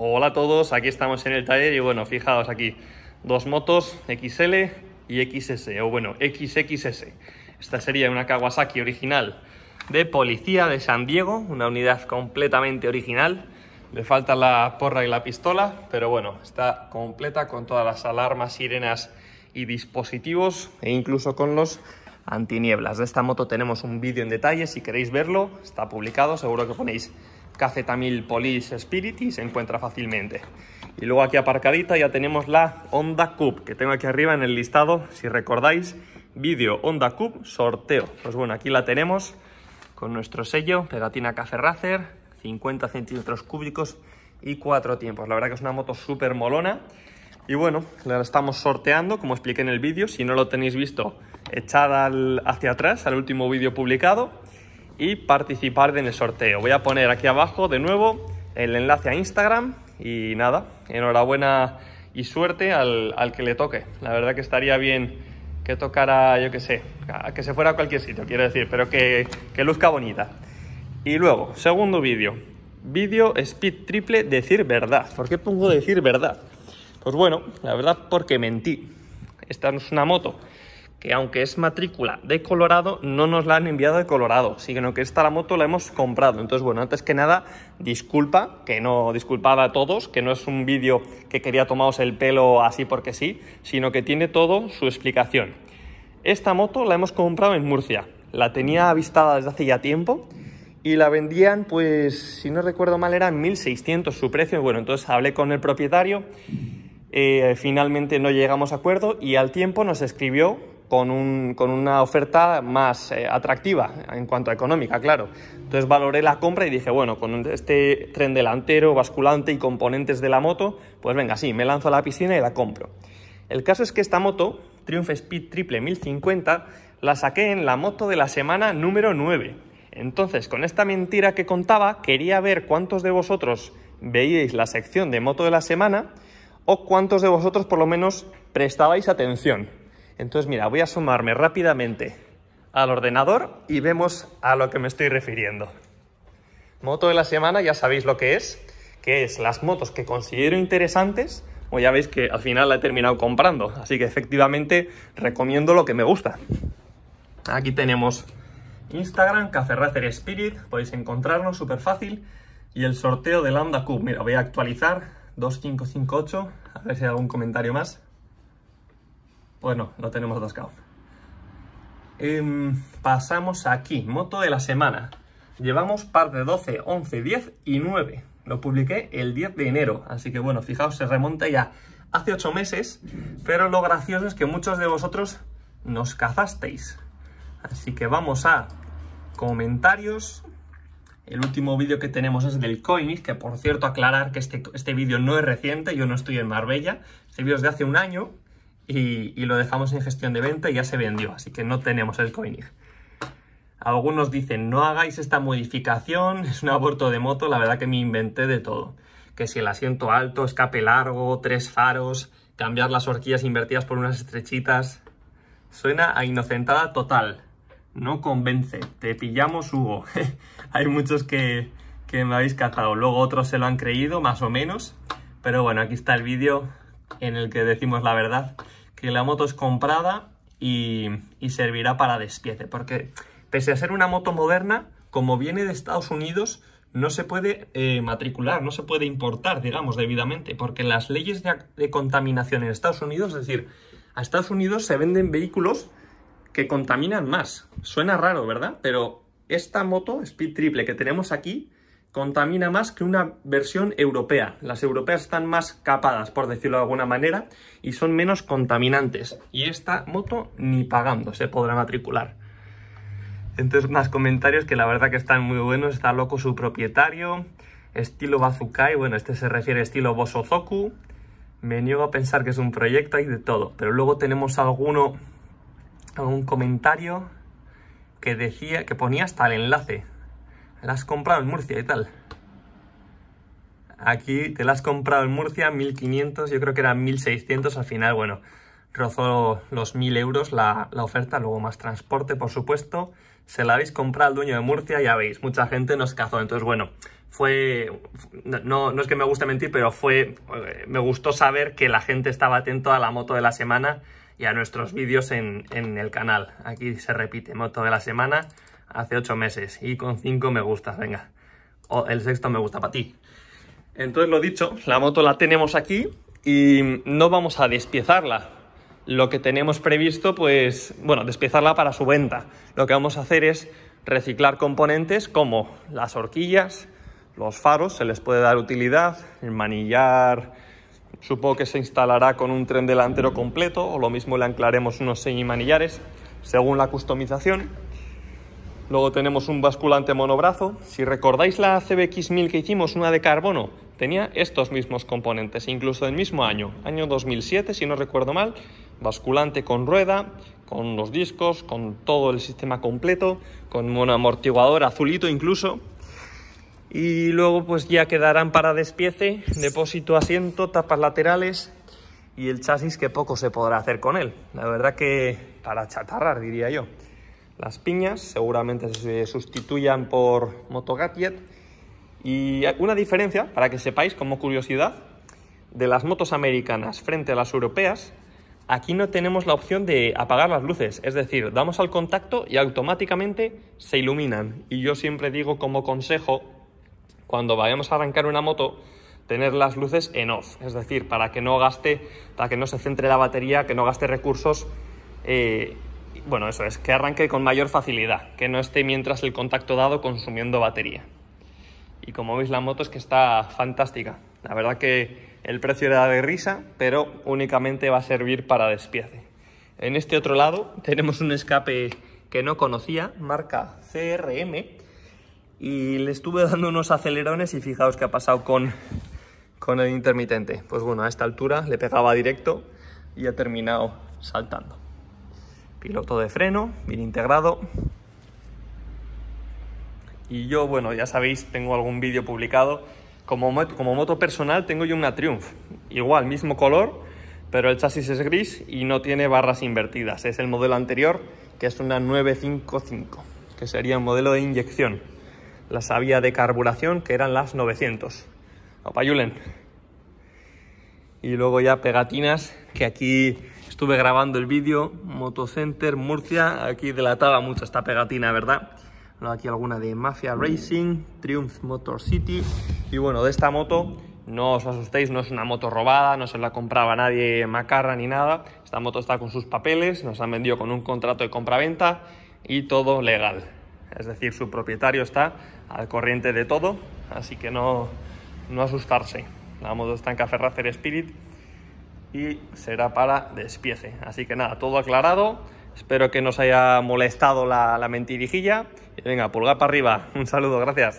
Hola a todos, aquí estamos en el taller y bueno, fijaos aquí, dos motos XL y XS, o bueno, XXS. Esta sería una Kawasaki original de policía de San Diego, una unidad completamente original. Le falta la porra y la pistola, pero bueno, está completa con todas las alarmas, sirenas y dispositivos e incluso con los antinieblas. De esta moto tenemos un vídeo en detalle, si queréis verlo, está publicado, seguro que ponéis tamil Police Spirit y se encuentra fácilmente. Y luego aquí aparcadita ya tenemos la Honda Cube, que tengo aquí arriba en el listado, si recordáis, vídeo Honda Cube sorteo. Pues bueno, aquí la tenemos con nuestro sello, pegatina Café Racer, 50 centímetros cúbicos y 4 tiempos. La verdad que es una moto súper molona. Y bueno, la estamos sorteando, como expliqué en el vídeo. Si no lo tenéis visto, echad hacia atrás al último vídeo publicado y participar en el sorteo. Voy a poner aquí abajo de nuevo el enlace a Instagram y nada, enhorabuena y suerte al, que le toque. La verdad que estaría bien que tocara, yo qué sé, que se fuera a cualquier sitio, quiero decir, pero que, que luzca bonita. Y luego, segundo vídeo, vídeo speed triple decir verdad. ¿Por qué pongo decir verdad? Pues bueno, la verdad porque mentí. Esta no es una moto que aunque es matrícula de Colorado, no nos la han enviado de Colorado, sino que esta la moto la hemos comprado. Entonces, bueno, antes que nada, disculpa, que no disculpaba a todos, que no es un vídeo que quería tomaros el pelo así porque sí, sino que tiene todo su explicación. Esta moto la hemos comprado en Murcia, la tenía avistada desde hace ya tiempo y la vendían, pues, si no recuerdo mal, era 1.600 su precio. Bueno, entonces hablé con el propietario. Eh, finalmente no llegamos a acuerdo y al tiempo nos escribió con, un, con una oferta más eh, atractiva en cuanto a económica, claro. Entonces valoré la compra y dije, bueno, con este tren delantero, basculante y componentes de la moto, pues venga, sí, me lanzo a la piscina y la compro. El caso es que esta moto, Triumph Speed Triple 1050, la saqué en la moto de la semana número 9. Entonces, con esta mentira que contaba, quería ver cuántos de vosotros veíais la sección de moto de la semana o cuántos de vosotros por lo menos prestabais atención. Entonces, mira, voy a sumarme rápidamente al ordenador y vemos a lo que me estoy refiriendo. Moto de la semana, ya sabéis lo que es, que es las motos que considero interesantes, o ya veis que al final la he terminado comprando, así que efectivamente recomiendo lo que me gusta. Aquí tenemos Instagram, Café Racer Spirit, podéis encontrarnos súper fácil, y el sorteo de Lambda Cube, mira, voy a actualizar 2558, a ver si hay algún comentario más. Bueno, pues no, lo tenemos atascado. Em, pasamos aquí, moto de la semana. Llevamos par de 12, 11, 10 y 9. Lo publiqué el 10 de enero, así que bueno, fijaos, se remonta ya hace 8 meses, pero lo gracioso es que muchos de vosotros nos cazasteis. Así que vamos a comentarios. El último vídeo que tenemos es del Coinis, que por cierto aclarar que este, este vídeo no es reciente, yo no estoy en Marbella, este vídeo es de hace un año, y, lo dejamos en gestión de venta y ya se vendió, así que no tenemos el Koenig. Algunos dicen, no hagáis esta modificación, es un aborto de moto, la verdad que me inventé de todo. Que si el asiento alto, escape largo, tres faros, cambiar las horquillas invertidas por unas estrechitas... Suena a inocentada total. No convence. Te pillamos, Hugo. Hay muchos que, que me habéis cazado. Luego otros se lo han creído, más o menos. Pero bueno, aquí está el vídeo en el que decimos la verdad que la moto es comprada y, servirá para despiece, porque pese a ser una moto moderna, como viene de Estados Unidos, no se puede eh, matricular, no se puede importar, digamos, debidamente, porque las leyes de, contaminación en Estados Unidos, es decir, a Estados Unidos se venden vehículos que contaminan más. Suena raro, ¿verdad? Pero esta moto Speed Triple que tenemos aquí contamina más que una versión europea. Las europeas están más capadas, por decirlo de alguna manera, y son menos contaminantes. Y esta moto ni pagando se podrá matricular. Entonces, más comentarios que la verdad que están muy buenos. Está loco su propietario. Estilo Bazukai, bueno, este se refiere a estilo Bosozoku. Me niego a pensar que es un proyecto, y de todo. Pero luego tenemos alguno, algún comentario que decía, que ponía hasta el enlace la has comprado en Murcia y tal. Aquí te la has comprado en Murcia, 1500, yo creo que era 1600 al final, bueno, rozó los 1000 euros la, oferta, luego más transporte, por supuesto. Se la habéis comprado al dueño de Murcia, ya veis, mucha gente nos cazó. Entonces, bueno, fue, no, no es que me guste mentir, pero fue, eh, me gustó saber que la gente estaba atento a la moto de la semana y a nuestros vídeos en, en el canal. Aquí se repite moto de la semana hace ocho meses y con 5 me gusta, venga. O el sexto me gusta para ti. Entonces lo dicho, la moto la tenemos aquí y no vamos a despiezarla. Lo que tenemos previsto, pues, bueno, despiezarla para su venta. Lo que vamos a hacer es reciclar componentes como las horquillas, los faros, se les puede dar utilidad, el manillar, supongo que se instalará con un tren delantero completo o lo mismo le anclaremos unos manillares según la customización. Luego tenemos un basculante monobrazo. Si recordáis la CBX1000 que hicimos, una de carbono, tenía estos mismos componentes, incluso del mismo año, año 2007, si no recuerdo mal, basculante con rueda, con los discos, con todo el sistema completo, con un amortiguador azulito incluso. Y luego pues ya quedarán para despiece, depósito, asiento, tapas laterales y el chasis que poco se podrá hacer con él. La verdad que para chatarrar diría yo las piñas, seguramente se sustituyan por Moto Motogadget. Y una diferencia, para que sepáis como curiosidad, de las motos americanas frente a las europeas, aquí no tenemos la opción de apagar las luces, es decir, damos al contacto y automáticamente se iluminan. Y yo siempre digo como consejo, cuando vayamos a arrancar una moto, tener las luces en off, es decir, para que no gaste, para que no se centre la batería, que no gaste recursos eh, bueno, eso es, que arranque con mayor facilidad, que no esté mientras el contacto dado consumiendo batería. Y como veis la moto es que está fantástica. La verdad que el precio era de risa, pero únicamente va a servir para despiece. En este otro lado tenemos un escape que no conocía, marca CRM, y le estuve dando unos acelerones y fijaos qué ha pasado con, con el intermitente. Pues bueno, a esta altura le pegaba directo y ha terminado saltando piloto de freno, bien integrado. Y yo, bueno, ya sabéis, tengo algún vídeo publicado. Como, moto, como moto personal tengo yo una Triumph, igual, mismo color, pero el chasis es gris y no tiene barras invertidas. Es el modelo anterior, que es una 955, que sería un modelo de inyección. Las había de carburación, que eran las 900. Opa, Y luego ya pegatinas, que aquí Estuve grabando el vídeo, Motocenter Murcia, aquí delataba mucho esta pegatina, ¿verdad? aquí alguna de Mafia Racing, Triumph Motor City y bueno, de esta moto no os asustéis, no es una moto robada, no se la compraba nadie macarra ni nada. Esta moto está con sus papeles, nos han vendido con un contrato de compraventa y todo legal. Es decir, su propietario está al corriente de todo, así que no, no asustarse. La moto está en Café Racer Spirit y será para despiece. Así que nada, todo aclarado. Espero que no nos haya molestado la, mentirijilla. Y venga, pulgar para arriba. Un saludo, gracias.